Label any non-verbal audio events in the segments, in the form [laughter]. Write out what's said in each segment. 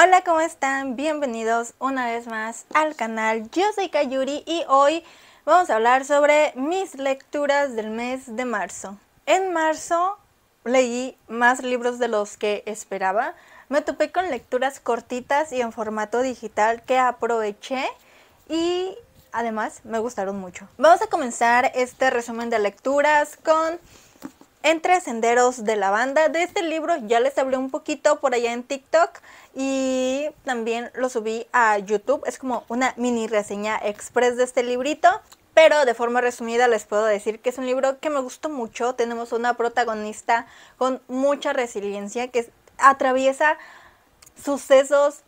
Hola, ¿cómo están? Bienvenidos una vez más al canal. Yo soy Kayuri y hoy vamos a hablar sobre mis lecturas del mes de marzo. En marzo leí más libros de los que esperaba. Me topé con lecturas cortitas y en formato digital que aproveché y además me gustaron mucho. Vamos a comenzar este resumen de lecturas con entre Senderos de la Banda. De este libro ya les hablé un poquito por allá en TikTok y también lo subí a YouTube. Es como una mini reseña express de este librito. Pero de forma resumida les puedo decir que es un libro que me gustó mucho. Tenemos una protagonista con mucha resiliencia que atraviesa sucesos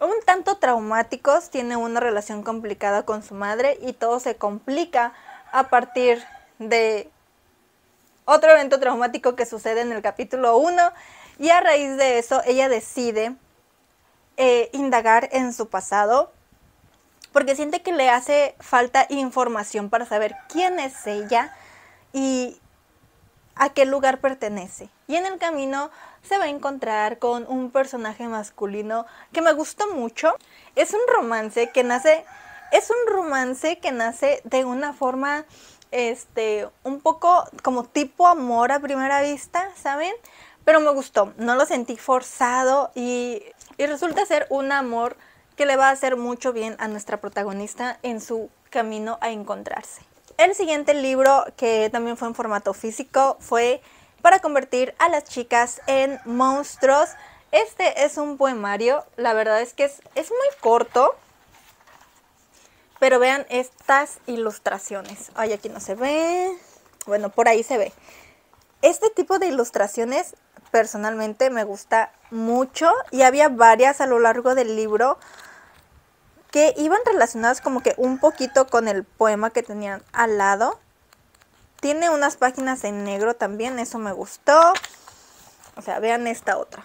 un tanto traumáticos. Tiene una relación complicada con su madre y todo se complica a partir de otro evento traumático que sucede en el capítulo 1 y a raíz de eso ella decide eh, indagar en su pasado porque siente que le hace falta información para saber quién es ella y a qué lugar pertenece. Y en el camino se va a encontrar con un personaje masculino que me gustó mucho. Es un romance que nace, es un romance que nace de una forma este, un poco como tipo amor a primera vista, ¿saben? Pero me gustó, no lo sentí forzado y, resulta ser un amor que le va a hacer mucho bien a nuestra protagonista en su camino a encontrarse. El siguiente libro que también fue en formato físico fue Para convertir a las chicas en monstruos. Este es un poemario, la verdad es que es, es muy corto, pero vean estas ilustraciones. Ay, aquí no se ve. Bueno, por ahí se ve. Este tipo de ilustraciones personalmente me gusta mucho y había varias a lo largo del libro que iban relacionadas como que un poquito con el poema que tenían al lado. Tiene unas páginas en negro también, eso me gustó. O sea, vean esta otra.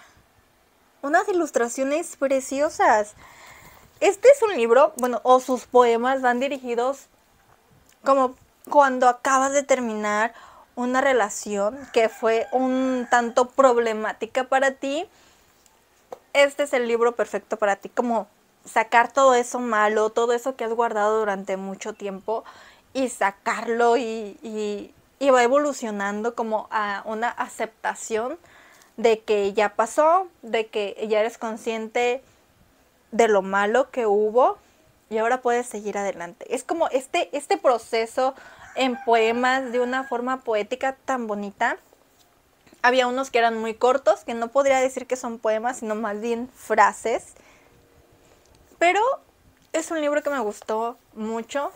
Unas ilustraciones preciosas. Este es un libro, bueno, o sus poemas van dirigidos como cuando acabas de terminar una relación que fue un tanto problemática para ti. Este es el libro perfecto para ti, como sacar todo eso malo, todo eso que has guardado durante mucho tiempo y sacarlo y, va evolucionando como a una aceptación de que ya pasó, de que ya eres consciente de lo malo que hubo y ahora puedes seguir adelante. Es como este, este proceso en poemas de una forma poética tan bonita. Había unos que eran muy cortos, que no podría decir que son poemas, sino más bien frases. Pero es un libro que me gustó mucho.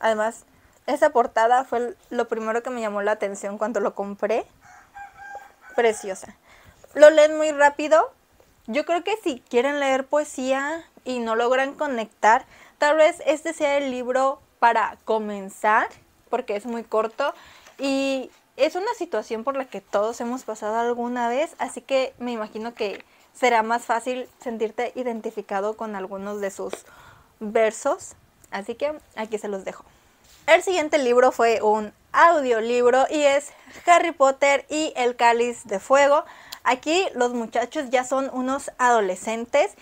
Además, esa portada fue lo primero que me llamó la atención cuando lo compré. Preciosa. Lo leen muy rápido, yo creo que si quieren leer poesía y no logran conectar, tal vez este sea el libro para comenzar, porque es muy corto y es una situación por la que todos hemos pasado alguna vez, así que me imagino que será más fácil sentirte identificado con algunos de sus versos, así que aquí se los dejo. El siguiente libro fue un audiolibro y es Harry Potter y el cáliz de fuego Aquí los muchachos ya son unos adolescentes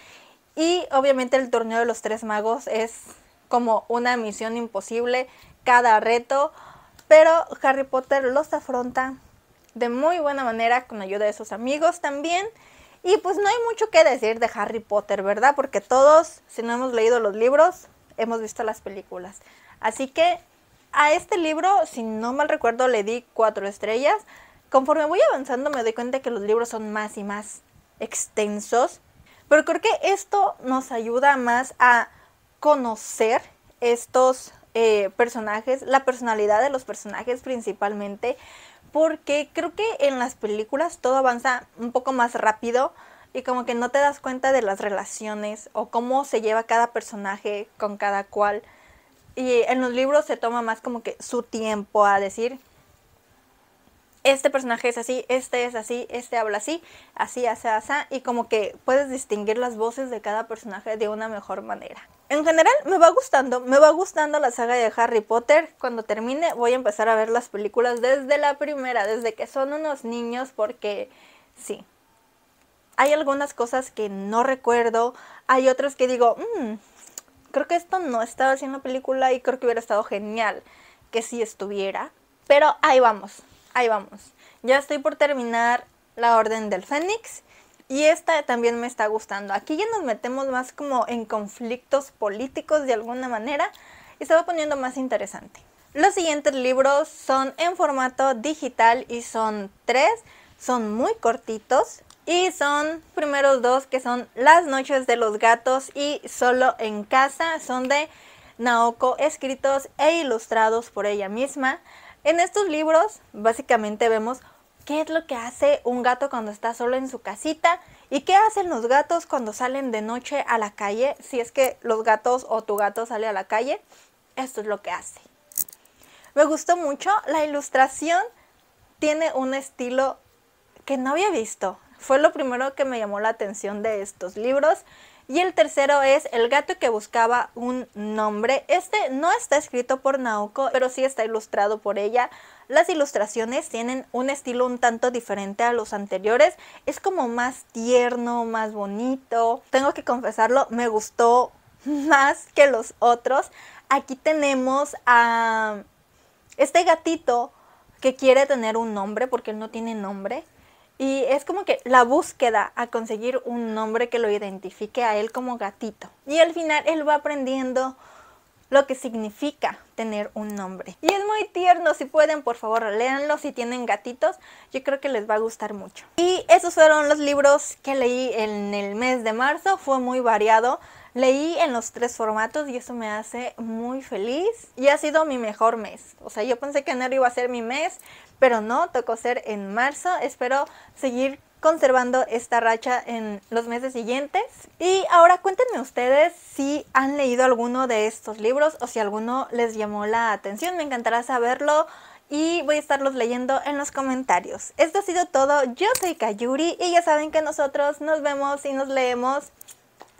y obviamente el torneo de los tres magos es como una misión imposible, cada reto, pero Harry Potter los afronta de muy buena manera con ayuda de sus amigos también. Y pues no hay mucho que decir de Harry Potter, ¿verdad? Porque todos, si no hemos leído los libros, hemos visto las películas. Así que a este libro, si no mal recuerdo, le di cuatro estrellas conforme voy avanzando me doy cuenta que los libros son más y más extensos, pero creo que esto nos ayuda más a conocer estos eh, personajes, la personalidad de los personajes principalmente, porque creo que en las películas todo avanza un poco más rápido y como que no te das cuenta de las relaciones o cómo se lleva cada personaje con cada cual. Y en los libros se toma más como que su tiempo a decir, este personaje es así, este es así, este habla así, así, así, así, y como que puedes distinguir las voces de cada personaje de una mejor manera. En general me va gustando, me va gustando la saga de Harry Potter. Cuando termine voy a empezar a ver las películas desde la primera, desde que son unos niños, porque sí. Hay algunas cosas que no recuerdo, hay otras que digo, mm, creo que esto no estaba haciendo película y creo que hubiera estado genial que sí estuviera. Pero ahí vamos, ahí vamos. Ya estoy por terminar la Orden del Fénix y esta también me está gustando. Aquí ya nos metemos más como en conflictos políticos de alguna manera y se va poniendo más interesante. Los siguientes libros son en formato digital y son tres, son muy cortitos y son primeros dos que son Las noches de los gatos y Solo en casa, son de Naoko, escritos e ilustrados por ella misma. En estos libros básicamente vemos qué es lo que hace un gato cuando está solo en su casita y qué hacen los gatos cuando salen de noche a la calle. Si es que los gatos o tu gato sale a la calle, esto es lo que hace. Me gustó mucho, la ilustración tiene un estilo que no había visto. Fue lo primero que me llamó la atención de estos libros. Y el tercero es El gato que buscaba un nombre. Este no está escrito por Naoko, pero sí está ilustrado por ella. Las ilustraciones tienen un estilo un tanto diferente a los anteriores. Es como más tierno, más bonito. Tengo que confesarlo, me gustó [laughs] más que los otros. Aquí tenemos a este gatito que quiere tener un nombre porque él no tiene nombre. Y es como que la búsqueda a conseguir un nombre que lo identifique a él como gatito. Y al final él va aprendiendo lo que significa tener un nombre. Y es muy tierno, si pueden por favor léanlo, si tienen gatitos, yo creo que les va a gustar mucho. Y esos fueron los libros que leí en el mes de marzo, fue muy variado. Leí en los tres formatos y eso me hace muy feliz. Y ha sido mi mejor mes. O sea, yo pensé que enero iba a ser mi mes, pero no, tocó ser en marzo. Espero seguir conservando esta racha en los meses siguientes. Y ahora cuéntenme ustedes si han leído alguno de estos libros o si alguno les llamó la atención. Me encantará saberlo y voy a estarlos leyendo en los comentarios. Esto ha sido todo. Yo soy Kayuri y ya saben que nosotros nos vemos y nos leemos